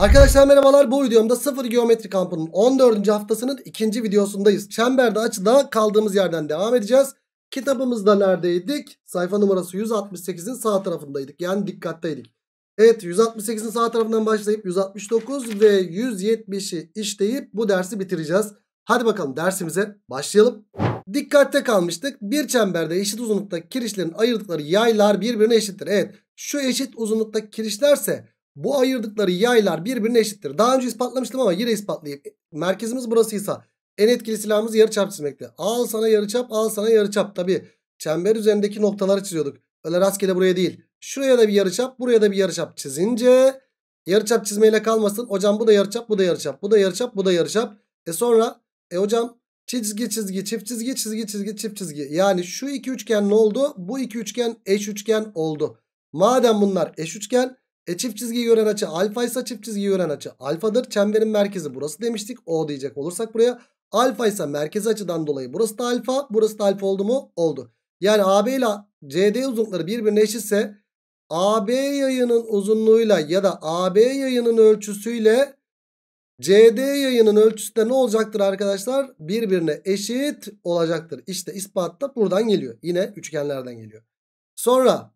Arkadaşlar merhabalar bu videomda sıfır geometri kampının 14. haftasının ikinci videosundayız. Çemberde açıda kaldığımız yerden devam edeceğiz. Kitabımızda neredeydik? Sayfa numarası 168'in sağ tarafındaydık. Yani dikkatteydik. Evet 168'in sağ tarafından başlayıp 169 ve 170'i işleyip bu dersi bitireceğiz. Hadi bakalım dersimize başlayalım. Dikkatte kalmıştık. Bir çemberde eşit uzunlukta kirişlerin ayırdıkları yaylar birbirine eşittir. Evet şu eşit uzunlukta kirişlerse bu ayırdıkları yaylar birbirine eşittir. Daha önce ispatlamıştım ama yine ispatlayayım. Merkezimiz burasıysa en etkili silahımız yarıçap çizmekte. Al sana yarıçap, al sana yarıçap. Tabi çember üzerindeki noktaları çiziyorduk. Öyle rastgele buraya değil. Şuraya da bir yarıçap, buraya da bir yarıçap çizince yarıçap çizmeyle kalmasın. Hocam bu da yarıçap, bu da yarıçap, bu da yarıçap, bu da yarıçap. E sonra e hocam çizgi çizgi çift çizgi çizgi çizgi çift çizgi. Yani şu iki üçgen ne oldu? Bu iki üçgen eş üçgen oldu. Madem bunlar eş üçgen e çift çizgiyi gören açı alfa ise çift çizgiyi gören açı alfadır. Çemberin merkezi burası demiştik. O diyecek olursak buraya. Alfa ise merkez açıdan dolayı burası da alfa. Burası da alfa oldu mu? Oldu. Yani AB ile CD uzunlukları birbirine eşitse AB yayının uzunluğuyla ya da AB yayının ölçüsüyle CD yayının ölçüsü de ne olacaktır arkadaşlar? Birbirine eşit olacaktır. İşte ispat da buradan geliyor. Yine üçgenlerden geliyor. Sonra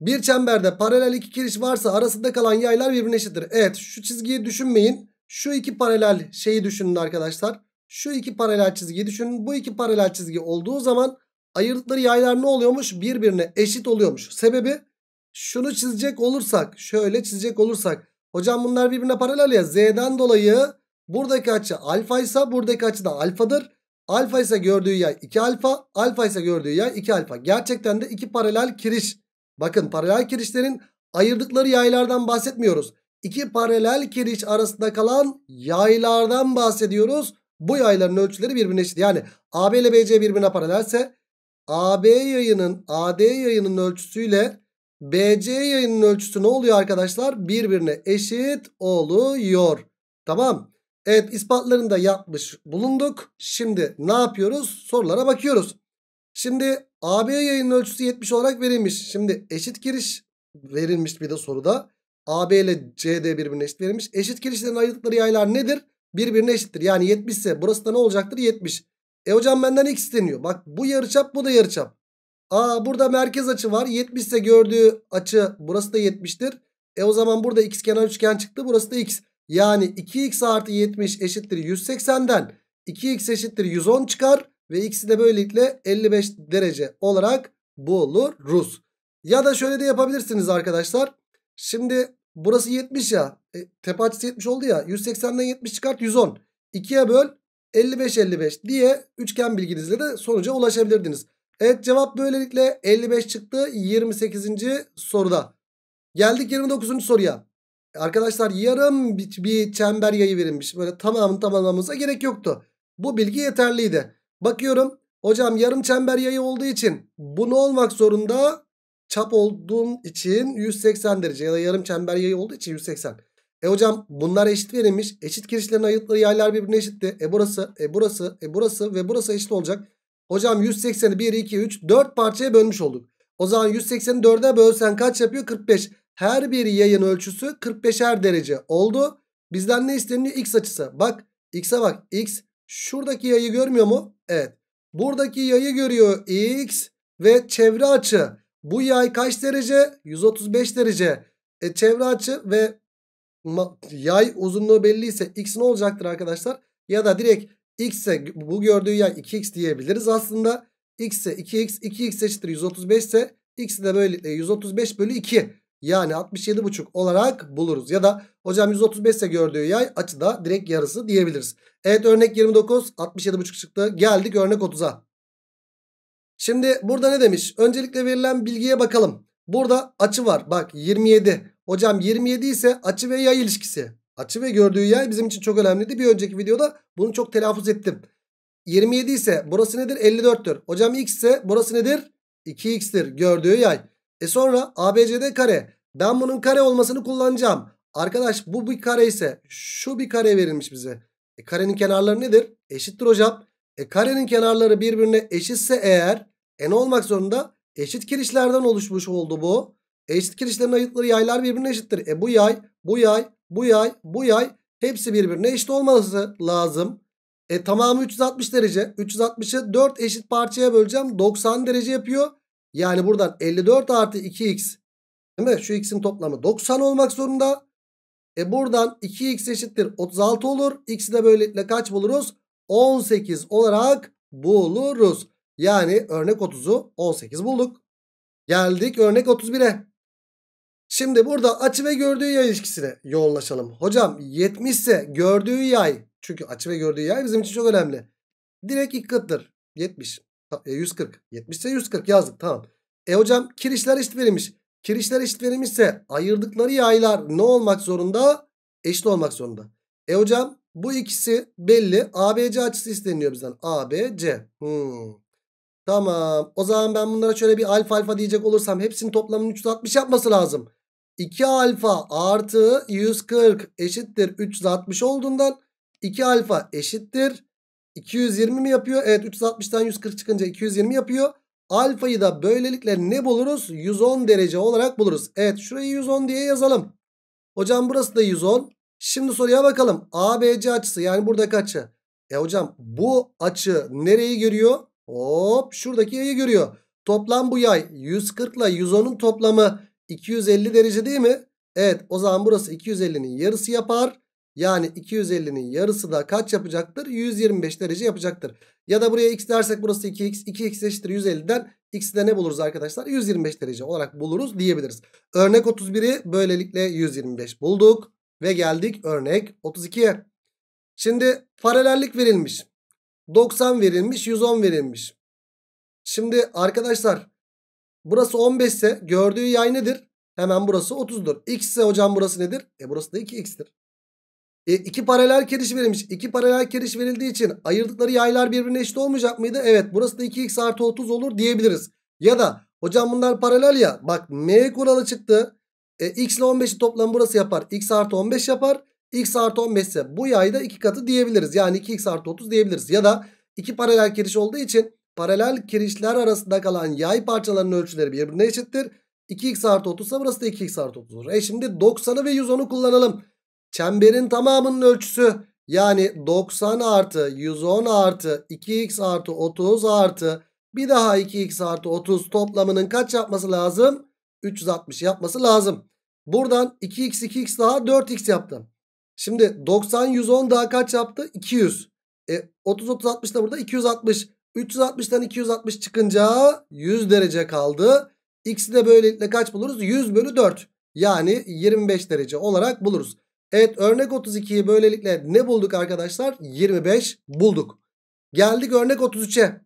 bir çemberde paralel iki kiriş varsa arasında kalan yaylar birbirine eşittir. Evet şu çizgiyi düşünmeyin. Şu iki paralel şeyi düşünün arkadaşlar. Şu iki paralel çizgiyi düşünün. Bu iki paralel çizgi olduğu zaman ayırdıkları yaylar ne oluyormuş? Birbirine eşit oluyormuş. Sebebi şunu çizecek olursak şöyle çizecek olursak. Hocam bunlar birbirine paralel ya. Z'den dolayı buradaki açı alfa ise buradaki açı da alfadır. Alfa ise gördüğü yay 2 alfa. Alfa ise gördüğü yay 2 alfa. Gerçekten de iki paralel kiriş Bakın paralel kirişlerin ayırdıkları yaylardan bahsetmiyoruz. İki paralel kiriş arasında kalan yaylardan bahsediyoruz. Bu yayların ölçüleri birbirine eşit. Yani AB ile BC birbirine paralelse AB yayının AD yayının ölçüsüyle BC yayının ölçüsü ne oluyor arkadaşlar? Birbirine eşit oluyor. Tamam. Evet ispatlarını da yapmış bulunduk. Şimdi ne yapıyoruz? Sorulara bakıyoruz. Şimdi AB yayının ölçüsü 70 olarak verilmiş. Şimdi eşit giriş verilmiş bir de soruda. AB ile CD birbirine eşit verilmiş. Eşit girişlerin ayırdıkları yaylar nedir? Birbirine eşittir. Yani 70 ise burası da ne olacaktır? 70. E hocam benden x isteniyor. Bak bu yarıçap bu da yarıçap. Aa burada merkez açı var. 70 ise gördüğü açı burası da 70'tir. E o zaman burada x kenar üçgen çıktı. Burası da x. Yani 2x artı 70 eşittir 180'den 2x eşittir 110 çıkar. Ve ikisi de böylelikle 55 derece olarak buluruz. Ya da şöyle de yapabilirsiniz arkadaşlar. Şimdi burası 70 ya. E, tepe açısı 70 oldu ya. 180'den 70 çıkart 110. 2'ye böl 55 55 diye üçgen bilginizle de sonuca ulaşabilirdiniz. Evet cevap böylelikle 55 çıktı 28. soruda. Geldik 29. soruya. Arkadaşlar yarım bir çember yayı verilmiş. Böyle tamamın tamamlamamıza gerek yoktu. Bu bilgi yeterliydi. Bakıyorum hocam yarım çember yayı olduğu için bu ne olmak zorunda? Çap olduğum için 180 derece ya da yarım çember yayı olduğu için 180. E hocam bunlar eşit verilmiş. Eşit girişlerin ayıtları yaylar birbirine eşitti. E burası, e burası, e burası ve burası eşit olacak. Hocam 180'i 1, 2, 3, 4 parçaya bölmüş olduk. O zaman 180'i 4'e bölsen kaç yapıyor? 45. Her bir yayın ölçüsü 45'er derece oldu. Bizden ne isteniyor? X açısı. Bak x'e bak. X Şuradaki yayı görmüyor mu? Evet. Buradaki yayı görüyor x ve çevre açı. Bu yay kaç derece? 135 derece. E, çevre açı ve yay uzunluğu belliyse x ne olacaktır arkadaşlar? Ya da direkt x ise bu gördüğü yay 2x diyebiliriz aslında. x ise 2x, 2x eşittir 135 ise x de böylelikle 135 bölü 2. Yani 67,5 olarak buluruz. Ya da hocam 135 ise gördüğü yay açıda direkt yarısı diyebiliriz. Evet örnek 29 67,5 çıktı. Geldik örnek 30'a. Şimdi burada ne demiş? Öncelikle verilen bilgiye bakalım. Burada açı var. Bak 27. Hocam 27 ise açı ve yay ilişkisi. Açı ve gördüğü yay bizim için çok önemliydi. Bir önceki videoda bunu çok telaffuz ettim. 27 ise burası nedir? 54'tür. Hocam x ise burası nedir? 2x'tir gördüğü yay. E sonra ABCD kare. Ben bunun kare olmasını kullanacağım. Arkadaş bu bir kare ise şu bir kare verilmiş bize. E karenin kenarları nedir? Eşittir hocam. E karenin kenarları birbirine eşitse eğer e ne olmak zorunda? Eşit kirişlerden oluşmuş oldu bu. E eşit kirişlerin ayıtları yaylar birbirine eşittir. E bu yay, bu yay, bu yay, bu yay hepsi birbirine eşit olması lazım. E tamamı 360 derece. 360'ı 4 eşit parçaya böleceğim. 90 derece yapıyor. Yani buradan 54 artı 2x değil mi? Şu x'in toplamı 90 olmak zorunda. E buradan 2x eşittir 36 olur. X'i de böylelikle kaç buluruz? 18 olarak buluruz. Yani örnek 30'u 18 bulduk. Geldik örnek 31'e. Şimdi burada açı ve gördüğü yay ilişkisine yoğunlaşalım. Hocam 70 ise gördüğü yay. Çünkü açı ve gördüğü yay bizim için çok önemli. Direkt ilk katır. 70. E, 140. 70 ise 140 yazdık tamam. E hocam kirişler eşit verilmiş. Kirişler eşit verilmişse ayırdıkları yaylar ne olmak zorunda? Eşit olmak zorunda. E hocam bu ikisi belli. ABC açısı isteniyor bizden. ABC. Hmm. Tamam. O zaman ben bunlara şöyle bir alfa alfa diyecek olursam hepsinin toplamının 360 yapması lazım. 2 alfa artı 140 eşittir 360 olduğundan 2 alfa eşittir 220 mi yapıyor? Evet 360'tan 140 çıkınca 220 yapıyor. Alfayı da böylelikle ne buluruz? 110 derece olarak buluruz. Evet şurayı 110 diye yazalım. Hocam burası da 110. Şimdi soruya bakalım. ABC açısı yani buradaki açı. E hocam bu açı nereyi görüyor? Hop şuradaki yayı görüyor. Toplam bu yay 140 ile 110'un toplamı 250 derece değil mi? Evet o zaman burası 250'nin yarısı yapar. Yani 250'nin yarısı da kaç yapacaktır? 125 derece yapacaktır. Ya da buraya x dersek burası 2x. 2x eşittir 150'den x'i de ne buluruz arkadaşlar? 125 derece olarak buluruz diyebiliriz. Örnek 31'i böylelikle 125 bulduk. Ve geldik örnek 32'ye. Şimdi paralellik verilmiş. 90 verilmiş 110 verilmiş. Şimdi arkadaşlar burası 15 ise gördüğü yay nedir? Hemen burası 30'dur. X ise hocam burası nedir? E burası da 2x'tir. E, iki paralel keriş verilmiş. İki paralel keriş verildiği için ayırdıkları yaylar birbirine eşit olmayacak mıydı? Evet burası da 2x artı 30 olur diyebiliriz. Ya da hocam bunlar paralel ya. Bak m kuralı çıktı. E, x ile 15'i toplam burası yapar. x artı 15 yapar. x artı 15 ise bu yayda iki katı diyebiliriz. Yani 2x artı 30 diyebiliriz. Ya da iki paralel keriş olduğu için paralel kirişler arasında kalan yay parçalarının ölçüleri birbirine eşittir. 2x artı 30 ise burası da 2x artı 30 olur. E şimdi 90'ı ve 110'u kullanalım. Çemberin tamamının ölçüsü yani 90 artı 110 artı 2x artı 30 artı bir daha 2x artı 30 toplamının kaç yapması lazım? 360 yapması lazım. Buradan 2x 2x daha 4x yaptım. Şimdi 90 110 daha kaç yaptı? 200. E, 30 30 60 da burada 260. 360'dan 260 çıkınca 100 derece kaldı. X'i de böylelikle kaç buluruz? 100 bölü 4. Yani 25 derece olarak buluruz. Evet örnek 32'yi böylelikle ne bulduk arkadaşlar? 25 bulduk. Geldik örnek 33'e.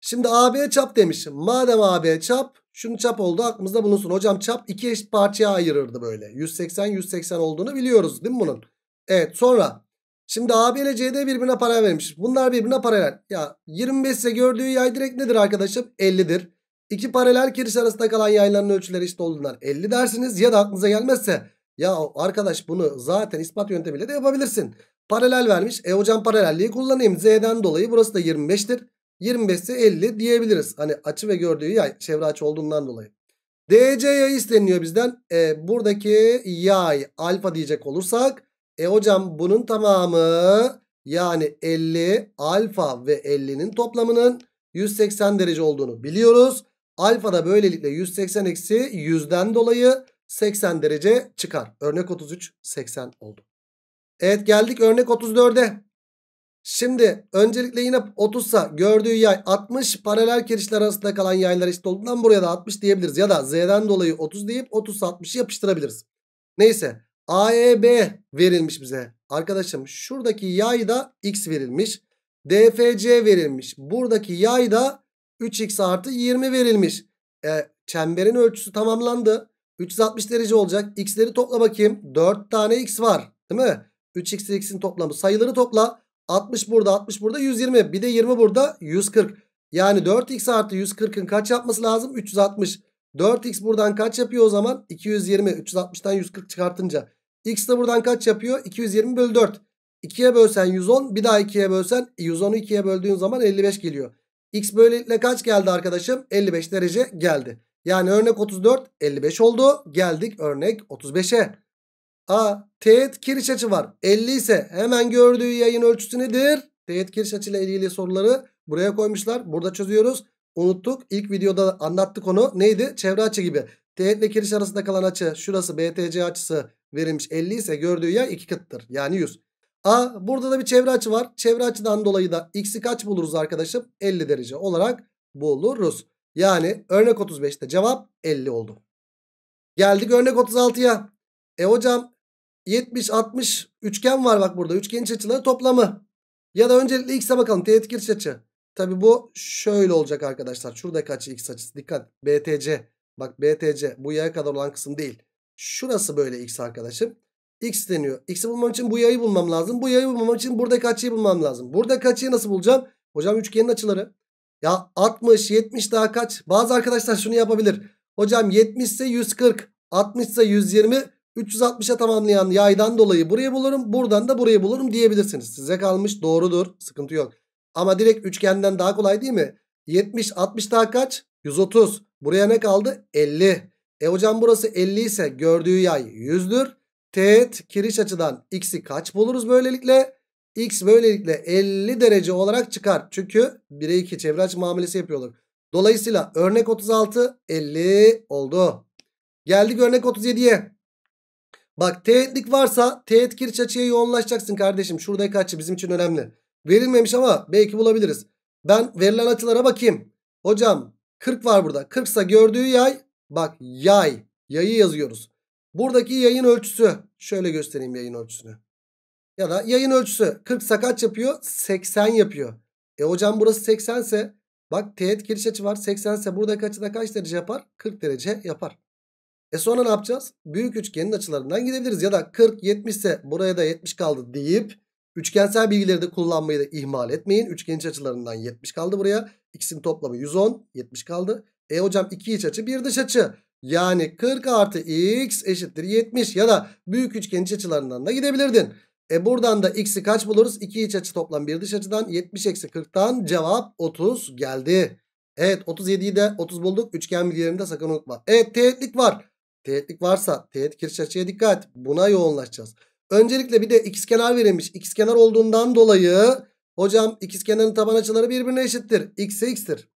Şimdi AB çap demiş. Madem AB çap şunun çap oldu aklımızda bulunsun. Hocam çap iki eşit parçaya ayırırdı böyle. 180 180 olduğunu biliyoruz değil mi bunun? Evet sonra şimdi AB ile CD birbirine paralel vermiş. Bunlar birbirine paralel. Ya 25 ise gördüğü yay direkt nedir arkadaşım? 50'dir. İki paralel kiriş arasında kalan yayların ölçüleri eşit işte olduğundan 50 dersiniz. Ya da aklınıza gelmezse ya arkadaş bunu zaten ispat yöntemiyle de yapabilirsin. Paralel vermiş. E hocam paralelliği kullanayım. Z'den dolayı burası da 25'tir. 25 ise 50 diyebiliriz. Hani açı ve gördüğü yay çevre açı olduğundan dolayı. DC yayı isteniyor bizden. E, buradaki yay alfa diyecek olursak. E hocam bunun tamamı yani 50 alfa ve 50'nin toplamının 180 derece olduğunu biliyoruz. Alfa da böylelikle 180 eksi 100'den dolayı 80 derece çıkar. Örnek 33 80 oldu. Evet geldik örnek 34'e. Şimdi öncelikle yine 30 sa gördüğü yay 60 paralel kirişler arasında kalan yaylar eşit olduğundan buraya da 60 diyebiliriz. Ya da z'den dolayı 30 deyip 30 60'ı yapıştırabiliriz. Neyse AEB verilmiş bize. Arkadaşım şuradaki yay da x verilmiş. DFC verilmiş. Buradaki yay da 3x artı 20 verilmiş. E, çemberin ölçüsü tamamlandı. 360 derece olacak. X'leri topla bakayım. 4 tane X var. Değil mi? 3X ile X'in toplamı. Sayıları topla. 60 burada 60 burada 120. Bir de 20 burada 140. Yani 4X artı 140'ın kaç yapması lazım? 360. 4X buradan kaç yapıyor o zaman? 220. 360'tan 140 çıkartınca. X de buradan kaç yapıyor? 220 bölü 4. 2'ye bölsen 110. Bir daha 2'ye bölsen 110'u 2'ye böldüğün zaman 55 geliyor. X böylelikle kaç geldi arkadaşım? 55 derece geldi. Yani örnek 34 55 oldu. Geldik örnek 35'e. A. Teğet kiriş açı var. 50 ise hemen gördüğü yayın ölçüsü nedir? Teğet kiriş açıyla ilgili soruları buraya koymuşlar. Burada çözüyoruz. Unuttuk. İlk videoda anlattık onu. Neydi? Çevre açı gibi. Teğet ile kiriş arasında kalan açı şurası BTC açısı verilmiş 50 ise gördüğü yay 2 katıdır. Yani 100. A. Burada da bir çevre açı var. Çevre açıdan dolayı da x'i kaç buluruz arkadaşım? 50 derece olarak buluruz. Yani örnek 35'te cevap 50 oldu. Geldik örnek 36'ya. E hocam 70-60 üçgen var bak burada. Üçgenin iç açıları toplamı. Ya da öncelikle x'e bakalım. Teğet giriş açı. Tabi bu şöyle olacak arkadaşlar. Şuradaki açı x açısı. Dikkat. BTC. Bak BTC. Bu yaya kadar olan kısım değil. Şurası böyle x arkadaşım. X deniyor. X'i bulmam için bu yayı bulmam lazım. Bu yayı bulmam için buradaki açıyı bulmam lazım. Buradaki açıyı nasıl bulacağım? Hocam üçgenin açıları. Ya 60 70 daha kaç? Bazı arkadaşlar şunu yapabilir. Hocam 70 ise 140 60 ise 120 360'a tamamlayan yaydan dolayı burayı bulurum. Buradan da burayı bulurum diyebilirsiniz. Size kalmış doğrudur. Sıkıntı yok. Ama direkt üçgenden daha kolay değil mi? 70 60 daha kaç? 130. Buraya ne kaldı? 50. E hocam burası 50 ise gördüğü yay 100'dür. Teğet kiriş açıdan x'i kaç buluruz böylelikle? X böylelikle 50 derece olarak çıkar. Çünkü 1'e 2 çevre açı muamelesi yapıyorlar. Dolayısıyla örnek 36 50 oldu. Geldik örnek 37'ye. Bak teğetlik varsa teğet kiriş açıya yoğunlaşacaksın kardeşim. Şuradaki açı bizim için önemli. Verilmemiş ama belki bulabiliriz. Ben verilen açılara bakayım. Hocam 40 var burada. 40 ise gördüğü yay. Bak yay. Yayı yazıyoruz. Buradaki yayın ölçüsü. Şöyle göstereyim yayın ölçüsünü. Ya da yayın ölçüsü 40 sakaç yapıyor 80 yapıyor. E hocam burası 80 ise bak teğet giriş açı var 80 ise buradaki açıda kaç derece yapar? 40 derece yapar. E sonra ne yapacağız? Büyük üçgenin açılarından gidebiliriz. Ya da 40 70 ise buraya da 70 kaldı deyip üçgensel bilgileri de kullanmayı da ihmal etmeyin. Üçgen iç açılarından 70 kaldı buraya. İkisinin toplamı 110 70 kaldı. E hocam 2 iç açı 1 dış açı. Yani 40 artı x eşittir 70 ya da büyük üçgen iç açılarından da gidebilirdin. E buradan da x'i kaç buluruz? 2 iç açı toplam bir dış açıdan 70 eksi 40'tan cevap 30 geldi. Evet 37'yi de 30 bulduk. Üçgen bilgilerini de sakın unutma. Evet teğetlik var. Teğetlik varsa teğet kiriş açıya dikkat. Buna yoğunlaşacağız. Öncelikle bir de ikizkenar verilmiş. İkizkenar olduğundan dolayı hocam ikizkenarın taban açıları birbirine eşittir. X'e x'tir.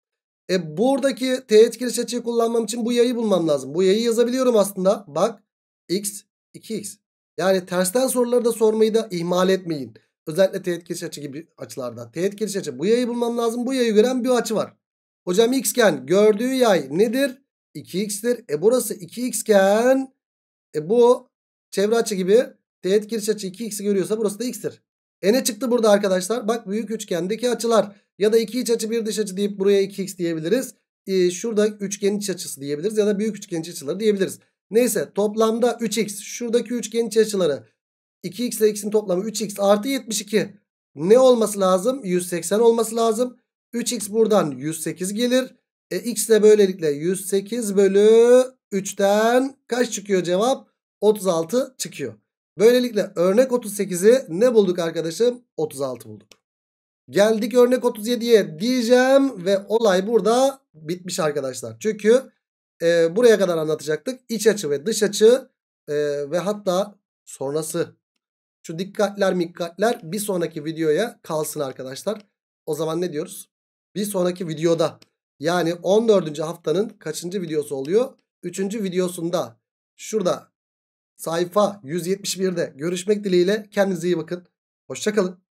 E buradaki teğet kiriş açıyı kullanmam için bu yayı bulmam lazım. Bu yayı yazabiliyorum aslında. Bak x 2x. Yani tersten soruları da sormayı da ihmal etmeyin. Özellikle teğet giriş açı gibi açılardan. Teğet giriş açı. Bu yayı bulmam lazım. Bu yayı gören bir açı var. Hocam x'ken gördüğü yay nedir? 2x'tir. E burası 2x'ken e bu çevre açı gibi teğet giriş açı 2x'i görüyorsa burası da x'tir. E ne çıktı burada arkadaşlar? Bak büyük üçgendeki açılar ya da iki iç açı bir dış açı deyip buraya 2x diyebiliriz. E, şurada üçgen iç açısı diyebiliriz ya da büyük üçgen iç açıları diyebiliriz. Neyse toplamda 3x. Şuradaki üçgenin iç açıları 2x ile x'in toplamı 3x artı 72. Ne olması lazım? 180 olması lazım. 3x buradan 108 gelir. E, x de böylelikle 108 bölü 3'ten kaç çıkıyor cevap? 36 çıkıyor. Böylelikle örnek 38'i ne bulduk arkadaşım? 36 bulduk. Geldik örnek 37'ye diyeceğim ve olay burada bitmiş arkadaşlar. Çünkü e, buraya kadar anlatacaktık. İç açı ve dış açı e, ve hatta sonrası. Şu dikkatler mikkatler bir sonraki videoya kalsın arkadaşlar. O zaman ne diyoruz? Bir sonraki videoda yani 14. haftanın kaçıncı videosu oluyor? 3. videosunda şurada sayfa 171'de görüşmek dileğiyle kendinize iyi bakın. Hoşçakalın.